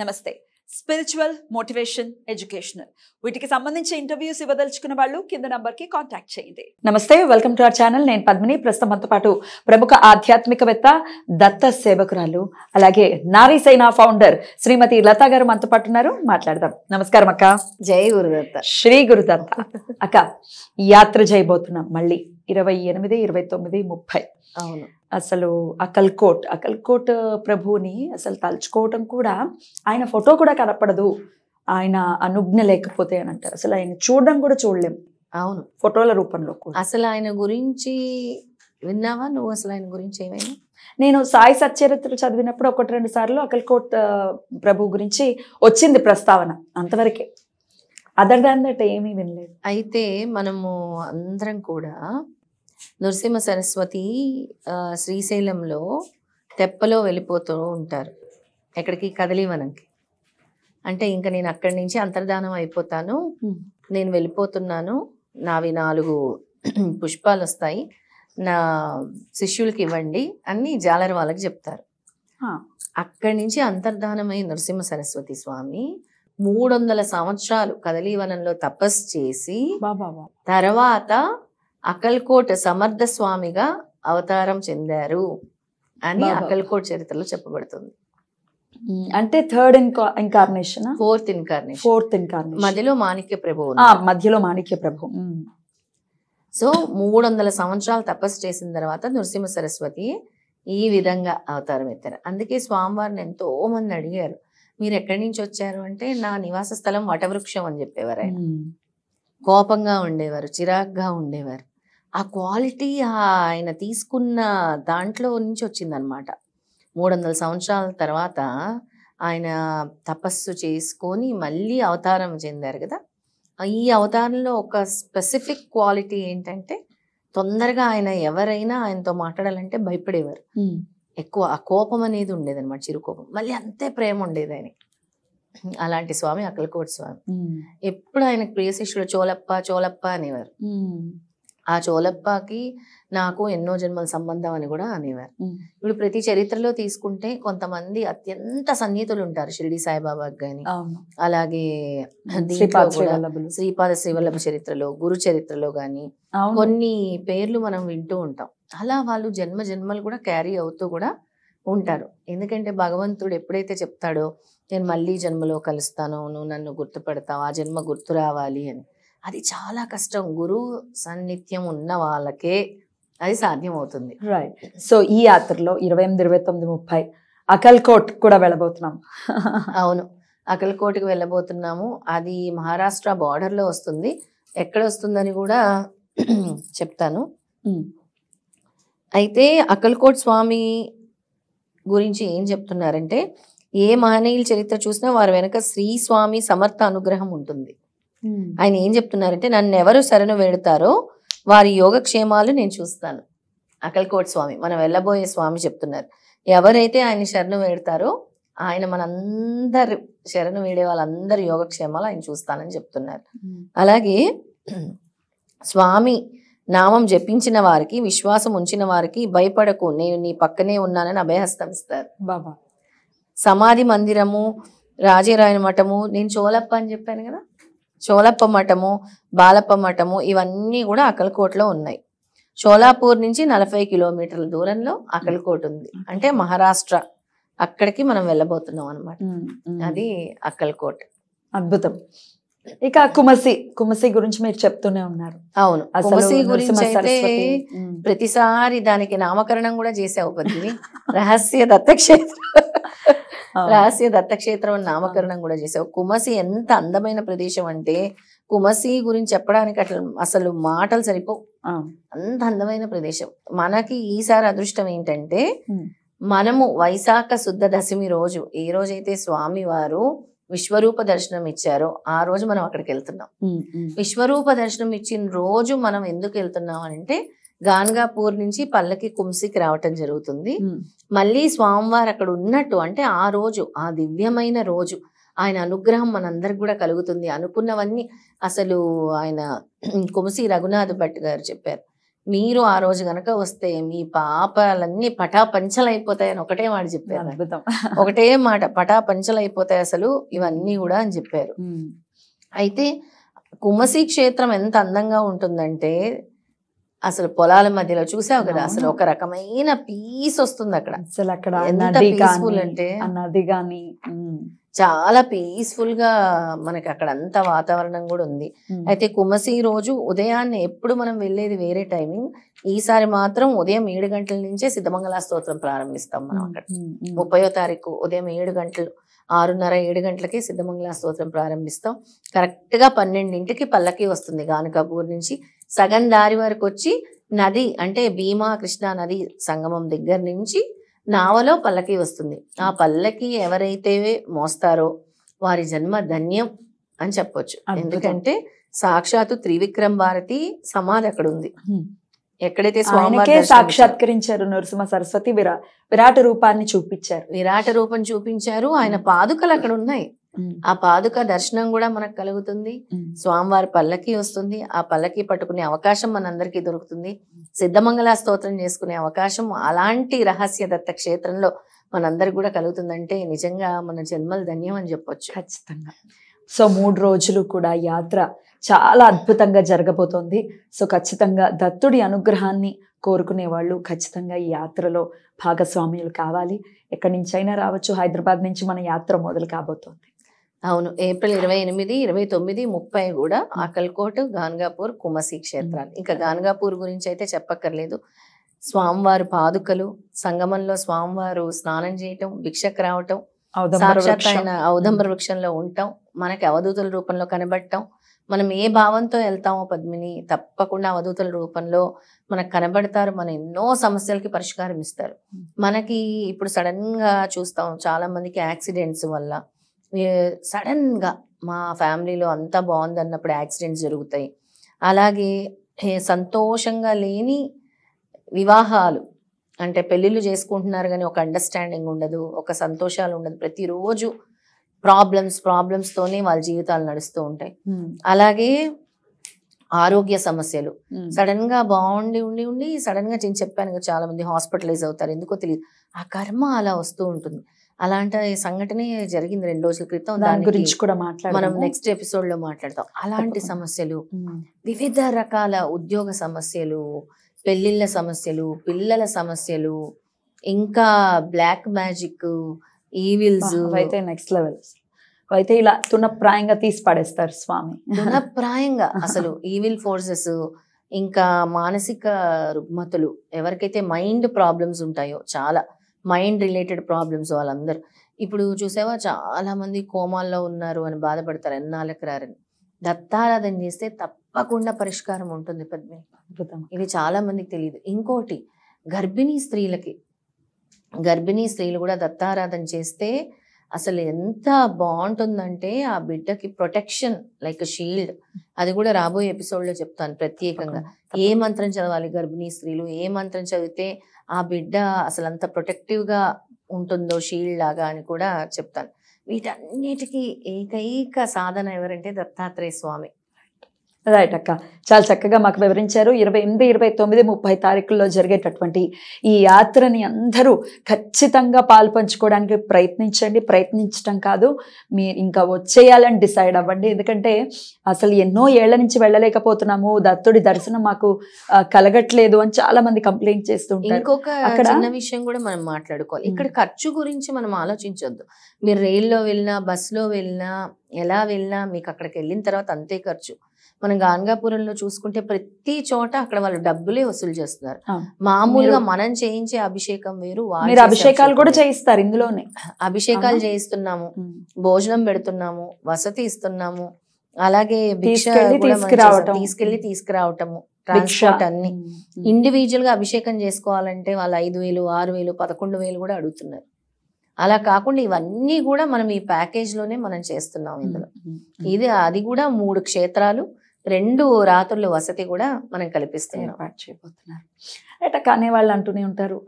నమస్తే spiritual motivation educational వీటికి సంబంధించి ఇంటర్వ్యూస్ ఇవ్వదలుచుకున్న వాళ్ళు కింద నంబర్కి కాంటాక్ట్ చేయండి నమస్తే వెల్కమ్ టు అవర్ ఛానల్ నేను పద్మిని ప్రస్తుతం అంత పాటు ప్రముఖ ఆధ్యాత్మికవేత్త దత్త సేవకురాలు అలాగే నారీ సైనా ఫౌండర్ శ్రీమతి లతా గారు మనతో పాటు ఉన్నారు మాట్లాడదాం నమస్కారం అక్క జై గురుదత్త శ్రీ గురుదత్త అక్క యాత్ర చేయబోతున్నాం మళ్ళీ ఇరవై ఎనిమిది ఇరవై తొమ్మిది ముప్పై అవును అసలు అకల్కోట్ అకల్కోట్ ప్రభువుని అసలు తలుచుకోవటం కూడా ఆయన ఫోటో కూడా కనపడదు ఆయన అనుజ్ఞ లేకపోతే అని అంటారు అసలు ఆయన చూడడం కూడా చూడలేం అవును ఫోటోల రూపంలో అసలు ఆయన గురించి విన్నావా నువ్వు అసలు ఆయన గురించి ఏమైనా నేను సాయి సచ్చరిత్ర చదివినప్పుడు ఒకటి రెండు సార్లు అకల్కోట్ ప్రభు గురించి వచ్చింది ప్రస్తావన అంతవరకే అదర్ దాన్ దట్ ఏమీ వినలేదు అయితే మనము అందరం కూడా నృసింహ సరస్వతి శ్రీశైలంలో తెప్పలో వెళ్ళిపోతూ ఉంటారు ఎక్కడికి కదలివనంకి అంటే ఇంకా నేను అక్కడి నుంచి అంతర్ధానం అయిపోతాను నేను వెళ్ళిపోతున్నాను నావి నాలుగు పుష్పాలు వస్తాయి నా శిష్యులకి ఇవ్వండి అని జాలర్ వాళ్ళకి చెప్తారు అక్కడి నుంచి అంతర్ధానమై నరసింహ సరస్వతి స్వామి మూడు వందల సంవత్సరాలు కదలీవనంలో తపస్సు చేసి తర్వాత అకల్కోట్ సమర్థ స్వామిగా అవతారం చెందారు అని అకల్కోట్ చరిత్రలో చెప్పబడుతుంది అంటే third incarnation fourth incarnation fourth incarnation మధ్యలో మాణిక్య ప్రభు మధ్యలో మాణిక్య ప్రభు సో మూడు వందల సంవత్సరాలు తపస్సు చేసిన తర్వాత నృసింహ సరస్వతి ఈ విధంగా అవతారం ఎత్తారు అందుకే స్వామివారిని ఎంతో మంది అడిగారు మీరు ఎక్కడి నుంచి వచ్చారు అంటే నా నివాస స్థలం వటవృక్షం అని చెప్పేవారు ఆయన కోపంగా ఉండేవారు చిరాగ్గా ఉండేవారు ఆ క్వాలిటీ ఆయన తీసుకున్న దాంట్లో నుంచి వచ్చిందనమాట మూడు వందల సంవత్సరాల తర్వాత ఆయన తపస్సు చేసుకొని మళ్ళీ అవతారం చెందారు కదా ఈ అవతారంలో ఒక స్పెసిఫిక్ క్వాలిటీ ఏంటంటే తొందరగా ఆయన ఎవరైనా ఆయనతో మాట్లాడాలంటే భయపడేవారు ఎక్కువ ఆ కోపం అనేది ఉండేదన్నమాట చిరుకోపం మళ్ళీ అంతే ప్రేమ ఉండేది ఆయన అలాంటి స్వామి అక్కలకోటి స్వామి ఎప్పుడు ఆయన ప్రియ శిష్యుడు చోలప్ప చోలప్ప అనేవారు ఆ చోలప్పకి నాకు ఎన్నో జన్మల సంబంధం అని కూడా అనేవారు ఇప్పుడు ప్రతి చరిత్రలో తీసుకుంటే కొంతమంది అత్యంత సన్నిహితులు ఉంటారు షిరిడి సాయిబాబాకి కానీ అలాగే శ్రీపాద శ్రీవల్లభ చరిత్రలో గురు చరిత్రలో కానీ కొన్ని పేర్లు మనం వింటూ ఉంటాం అలా వాళ్ళు జన్మ జన్మలు కూడా క్యారీ అవుతూ కూడా ఉంటారు ఎందుకంటే భగవంతుడు ఎప్పుడైతే చెప్తాడో నేను మళ్ళీ జన్మలో కలుస్తాను నువ్వు నన్ను గుర్తుపెడతావు ఆ జన్మ గుర్తు రావాలి అని అది చాలా కష్టం గురువు సాన్నిధ్యం ఉన్న వాళ్ళకే అది సాధ్యం అవుతుంది రైట్ సో ఈ యాత్రలో ఇరవై ఎనిమిది ఇరవై తొమ్మిది ముప్పై అకల్కోట్ కూడా వెళ్ళబోతున్నాం అవును అకల్కోట్కి వెళ్ళబోతున్నాము అది మహారాష్ట్ర బార్డర్లో వస్తుంది ఎక్కడ వస్తుందని కూడా చెప్తాను hmm. అయితే అకల్కోట్ స్వామి గురించి ఏం చెప్తున్నారంటే ఏ మహనీయుల చరిత్ర చూసినా వారి వెనక శ్రీ స్వామి సమర్థ అనుగ్రహం ఉంటుంది ఆయన ఏం చెప్తున్నారంటే నన్ను ఎవరు శరణు వేడుతారో వారి యోగక్షేమాలు నేను చూస్తాను అకల్కోట్ స్వామి మనం వెళ్ళబోయే స్వామి చెప్తున్నారు ఎవరైతే ఆయన శరణు వేడతారో ఆయన మనందరు శరణు వేడే వాళ్ళందరి యోగక్షేమాలు ఆయన చూస్తానని చెప్తున్నారు అలాగే స్వామి నామం జపించిన వారికి విశ్వాసం ఉంచిన వారికి భయపడకు నేను నీ పక్కనే ఉన్నానని అభయహస్తం ఇస్తారు బాబా సమాధి మందిరము రాజరాయన మఠము నేను చోలప్ప అని చెప్పాను కదా చోళప్ప మఠము బాలప్ప మఠము ఇవన్నీ కూడా అకల్కోట్లో ఉన్నాయి షోలాపూర్ నుంచి నలభై కిలోమీటర్ల దూరంలో అక్కలకోట ఉంది అంటే మహారాష్ట్ర అక్కడికి మనం వెళ్ళబోతున్నాం అనమాట అది అక్కలకోట అద్భుతం ఇక కుమసి కుమసి గురించి మీరు చెప్తూనే ఉన్నారు అవును కుమసి గురించి అయితే ప్రతిసారి దానికి నామకరణం కూడా చేసావు పద్మిని రహస్య దత్తక్షేత్రం రహస్య దత్తక్షేత్రం అని నామకరణం కూడా చేసావు కుమసి ఎంత అందమైన ప్రదేశం అంటే కుమసి గురించి చెప్పడానికి అట్లా అసలు మాటలు సరిపోవు అంత అందమైన ప్రదేశం మనకి ఈసారి అదృష్టం ఏంటంటే మనము వైశాఖ శుద్ధ దశమి రోజు ఏ రోజైతే స్వామి వారు విశ్వరూప దర్శనం ఇచ్చారో ఆ రోజు మనం అక్కడికి వెళ్తున్నాం విశ్వరూప దర్శనం ఇచ్చిన రోజు మనం ఎందుకు వెళ్తున్నాం అంటే గాన్గాపూర్ నుంచి పల్లకి కుంసికి రావటం జరుగుతుంది మళ్ళీ స్వామివారు అక్కడ ఉన్నట్టు అంటే ఆ రోజు ఆ దివ్యమైన రోజు ఆయన అనుగ్రహం మనందరికి కూడా కలుగుతుంది అనుకున్నవన్నీ అసలు ఆయన కుమసి రఘునాథ్ భట్ గారు చెప్పారు మీరు ఆ రోజు గనక వస్తే మీ పాపాలన్నీ అని ఒకటే మాట చెప్పారు అద్భుతం ఒకటే మాట పటాపంచలైపోతాయి అసలు ఇవన్నీ కూడా అని చెప్పారు అయితే కుమసి క్షేత్రం ఎంత అందంగా ఉంటుందంటే అసలు పొలాల మధ్యలో చూసావు కదా అసలు ఒక రకమైన పీస్ వస్తుంది అక్కడ అసలు అక్కడ పీస్ఫుల్ అంటే నది కానీ చాలా పీస్ఫుల్ గా మనకి అక్కడ అంత వాతావరణం కూడా ఉంది అయితే కుమసి రోజు ఉదయాన్నే ఎప్పుడు మనం వెళ్ళేది వేరే టైమింగ్ ఈసారి మాత్రం ఉదయం ఏడు గంటల నుంచే సిద్ధమంగళ స్తోత్రం ప్రారంభిస్తాం మనం అక్కడ ముప్పయో తారీఖు ఉదయం ఏడు గంటలు ఆరున్నర ఏడు గంటలకి సిద్ధమంగళ స్తోత్రం ప్రారంభిస్తాం కరెక్ట్గా పన్నెండింటికి పల్లకి వస్తుంది గానకాపూర్ నుంచి సగం దారి వరకు వచ్చి నది అంటే భీమా కృష్ణా నది సంగమం దగ్గర నుంచి నావలో పల్లకి వస్తుంది ఆ పల్లకి ఎవరైతే మోస్తారో వారి జన్మ ధన్యం అని చెప్పొచ్చు ఎందుకంటే సాక్షాత్తు త్రివిక్రమ్ భారతి సమాధి అక్కడ ఉంది ఎక్కడైతే స్వామికే సాక్షాత్కరించారు నరసింహ సరస్వతి విరా విరాట రూపాన్ని చూపించారు విరాట రూపం చూపించారు ఆయన పాదుకలు అక్కడ ఉన్నాయి ఆ పాదుక దర్శనం కూడా మనకు కలుగుతుంది స్వామివారి పల్లకి వస్తుంది ఆ పల్లకి పట్టుకునే అవకాశం మనందరికీ దొరుకుతుంది సిద్ధమంగళ స్తోత్రం చేసుకునే అవకాశం అలాంటి రహస్య దత్త క్షేత్రంలో మనందరికి కూడా కలుగుతుందంటే నిజంగా మన జన్మలు ధన్యం అని చెప్పొచ్చు ఖచ్చితంగా సో మూడు రోజులు కూడా యాత్ర చాలా అద్భుతంగా జరగబోతోంది సో ఖచ్చితంగా దత్తుడి అనుగ్రహాన్ని కోరుకునే వాళ్ళు ఖచ్చితంగా ఈ యాత్రలో భాగస్వామ్యులు కావాలి ఎక్కడి నుంచైనా రావచ్చు హైదరాబాద్ నుంచి మన యాత్ర మొదలు కాబోతోంది అవును ఏప్రిల్ ఇరవై ఎనిమిది ఇరవై తొమ్మిది ముప్పై కూడా ఆకల్కోట్ గాన్గాపూర్ కుమసి క్షేత్రాలు ఇంకా గాన్గాపూర్ గురించి అయితే చెప్పక్కర్లేదు స్వామివారు పాదుకలు సంగమంలో స్వామివారు స్నానం చేయటం భిక్షకు రావటం సాక్షాత్ ఆయన ఔదంబర వృక్షంలో ఉంటాం మనకి అవధూతుల రూపంలో కనబడటం మనం ఏ భావంతో వెళ్తామో పద్మిని తప్పకుండా అవధూతుల రూపంలో మనకు కనబడతారు మన ఎన్నో సమస్యలకి పరిష్కారం ఇస్తారు మనకి ఇప్పుడు సడన్ గా చూస్తాం చాలా మందికి యాక్సిడెంట్స్ వల్ల సడన్ గా మా ఫ్యామిలీలో అంతా బాగుంది అన్నప్పుడు యాక్సిడెంట్స్ జరుగుతాయి అలాగే సంతోషంగా లేని వివాహాలు అంటే పెళ్ళిళ్ళు చేసుకుంటున్నారు కానీ ఒక అండర్స్టాండింగ్ ఉండదు ఒక సంతోషాలు ఉండదు ప్రతిరోజు ప్రాబ్లమ్స్ ప్రాబ్లమ్స్తోనే వాళ్ళ జీవితాలు నడుస్తూ ఉంటాయి hmm. అలాగే ఆరోగ్య సమస్యలు సడన్ hmm. గా బాగుండి ఉండి ఉండి సడన్ గా నేను చెప్పాను చాలా మంది హాస్పిటలైజ్ అవుతారు ఎందుకో తెలియదు ఆ కర్మ అలా వస్తూ ఉంటుంది అలాంటి సంఘటనే జరిగింది రెండు రోజుల క్రితం దాని గురించి కూడా మాట్లాడదాం మనం నెక్స్ట్ ఎపిసోడ్ లో మాట్లాడతాం అలాంటి సమస్యలు hmm. వివిధ రకాల ఉద్యోగ సమస్యలు పెళ్ళిళ్ళ సమస్యలు పిల్లల సమస్యలు ఇంకా బ్లాక్ మ్యాజిక్ ఈవిల్స్ అయితే నెక్స్ట్ లెవెల్ అయితే ఇలా తునప్రాయంగా తీసి పడేస్తారు స్వామి తునప్రాయంగా అసలు ఈవిల్ ఫోర్సెస్ ఇంకా మానసిక రుగ్మతలు ఎవరికైతే మైండ్ ప్రాబ్లమ్స్ ఉంటాయో చాలా మైండ్ రిలేటెడ్ ప్రాబ్లమ్స్ వాళ్ళందరూ ఇప్పుడు చూసావా చాలా మంది కోమాల్లో ఉన్నారు అని బాధపడతారు ఎన్నాళ్ళకి రారని దత్తారాధన చేస్తే తప్ప తప్పకుండా పరిష్కారం ఉంటుంది పద్మిని అద్భుతం ఇది చాలా మందికి తెలియదు ఇంకోటి గర్భిణీ స్త్రీలకి గర్భిణీ స్త్రీలు కూడా దత్తారాధన చేస్తే అసలు ఎంత బాగుంటుందంటే ఆ బిడ్డకి ప్రొటెక్షన్ లైక్ షీల్డ్ అది కూడా రాబోయే ఎపిసోడ్లో చెప్తాను ప్రత్యేకంగా ఏ మంత్రం చదవాలి గర్భిణీ స్త్రీలు ఏ మంత్రం చదివితే ఆ బిడ్డ అసలు అంత ప్రొటెక్టివ్గా ఉంటుందో షీల్డ్ లాగా అని కూడా చెప్తాను వీటన్నిటికీ ఏకైక సాధన ఎవరంటే దత్తాత్రేయ స్వామి రైట్ అక్క చాలా చక్కగా మాకు వివరించారు ఇరవై ఎనిమిది ఇరవై తొమ్మిది ముప్పై తారీఖుల్లో జరిగేటటువంటి ఈ యాత్రని అందరూ ఖచ్చితంగా పాల్పంచుకోవడానికి ప్రయత్నించండి ప్రయత్నించడం కాదు మీ ఇంకా వచ్చేయాలని డిసైడ్ అవ్వండి ఎందుకంటే అసలు ఎన్నో ఏళ్ల నుంచి వెళ్ళలేకపోతున్నాము దత్తుడి దర్శనం మాకు కలగట్లేదు అని చాలా మంది కంప్లైంట్ చేస్తుంటారు ఇంకొక అక్కడ విషయం కూడా మనం మాట్లాడుకోవాలి ఇక్కడ ఖర్చు గురించి మనం ఆలోచించొద్దు మీరు రైల్లో వెళ్ళినా బస్సులో వెళ్ళినా ఎలా వెళ్ళినా మీకు అక్కడికి వెళ్ళిన తర్వాత అంతే ఖర్చు మనం గాన్గాపురంలో చూసుకుంటే ప్రతి చోట అక్కడ వాళ్ళు డబ్బులే వసూలు చేస్తున్నారు మామూలుగా మనం చేయించే అభిషేకం వేరు వాళ్ళు అభిషేకాలు కూడా చేయిస్తారు ఇందులోనే అభిషేకాలు చేయిస్తున్నాము భోజనం పెడుతున్నాము వసతి ఇస్తున్నాము అలాగే తీసుకెళ్లి తీసుకురావటము ట్రాన్స్పోర్ట్ అన్ని ఇండివిజువల్ గా అభిషేకం చేసుకోవాలంటే వాళ్ళు ఐదు వేలు ఆరు వేలు పదకొండు వేలు కూడా అడుగుతున్నారు అలా కాకుండా ఇవన్నీ కూడా మనం ఈ ప్యాకేజ్ లోనే మనం చేస్తున్నాం ఇందులో ఇది అది కూడా మూడు క్షేత్రాలు రెండు రాత్రుల వసతి కూడా మనం కల్పిస్తున్నారు చేయబోతున్నారు కానీ వాళ్ళు అంటూనే ఉంటారు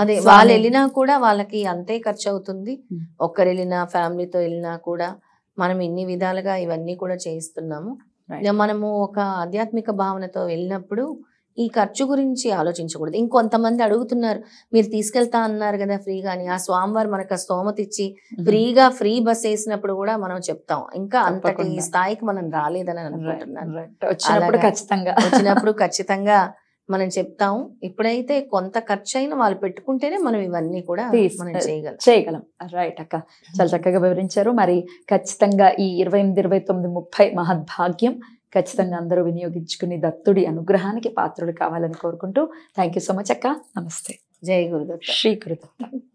అదే వాళ్ళు వెళ్ళినా కూడా వాళ్ళకి అంతే ఖర్చు అవుతుంది ఒక్కరు వెళ్ళినా ఫ్యామిలీతో వెళ్ళినా కూడా మనం ఇన్ని విధాలుగా ఇవన్నీ కూడా చేయిస్తున్నాము మనము ఒక ఆధ్యాత్మిక భావనతో వెళ్ళినప్పుడు ఈ ఖర్చు గురించి ఆలోచించకూడదు ఇంకొంతమంది అడుగుతున్నారు మీరు తీసుకెళ్తా అన్నారు కదా ఫ్రీగాని ఆ స్వామివారు మనకు స్తోమత ఇచ్చి ఫ్రీగా ఫ్రీ బస్ వేసినప్పుడు కూడా మనం చెప్తాం ఇంకా అంతటి స్థాయికి మనం రాలేదని అనుకుంటున్నాను ఖచ్చితంగా వచ్చినప్పుడు ఖచ్చితంగా మనం చెప్తాం ఇప్పుడైతే కొంత ఖర్చు అయినా వాళ్ళు పెట్టుకుంటేనే మనం ఇవన్నీ కూడా చేయగలం చేయగలం రైట్ అక్క చాలా చక్కగా వివరించారు మరి ఖచ్చితంగా ఈ ఇరవై ఎనిమిది ఇరవై తొమ్మిది ముప్పై మహద్భాగ్యం ఖచ్చితంగా అందరూ వినియోగించుకుని దత్తుడి అనుగ్రహానికి పాత్రుడు కావాలని కోరుకుంటూ థ్యాంక్ సో మచ్ అక్క నమస్తే జై గురుదత్త శ్రీ గురుదత్త